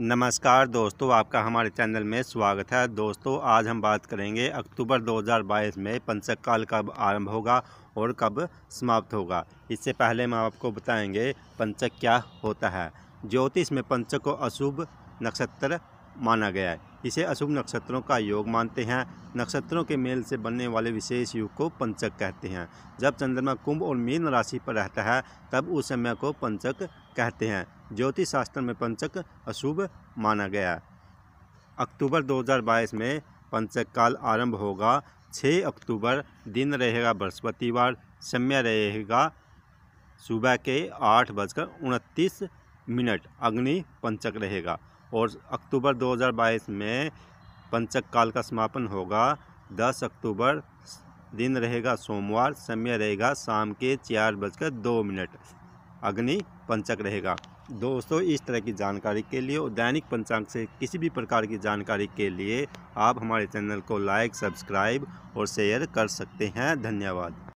नमस्कार दोस्तों आपका हमारे चैनल में स्वागत है दोस्तों आज हम बात करेंगे अक्टूबर 2022 में पंचक काल कब आरंभ होगा और कब समाप्त होगा इससे पहले हम आपको बताएंगे पंचक क्या होता है ज्योतिष में पंचक को अशुभ नक्षत्र माना गया है इसे अशुभ नक्षत्रों का योग मानते हैं नक्षत्रों के मेल से बनने वाले विशेष युग को पंचक कहते हैं जब चंद्रमा कुंभ और मीन राशि पर रहता है तब उस समय को पंचक कहते हैं ज्योतिष शास्त्र में पंचक अशुभ माना गया अक्टूबर 2022 में पंचक काल आरंभ होगा 6 अक्टूबर दिन रहेगा बृहस्पतिवार समय रहेगा सुबह के आठ बजकर उनतीस मिनट अग्नि पंचक रहेगा और अक्टूबर 2022 में पंचक काल का समापन होगा 10 अक्टूबर दिन रहेगा सोमवार समय रहेगा शाम के चार बजकर दो मिनट अग्नि पंचक रहेगा दोस्तों इस तरह की जानकारी के लिए और दैनिक पंचांग से किसी भी प्रकार की जानकारी के लिए आप हमारे चैनल को लाइक सब्सक्राइब और शेयर कर सकते हैं धन्यवाद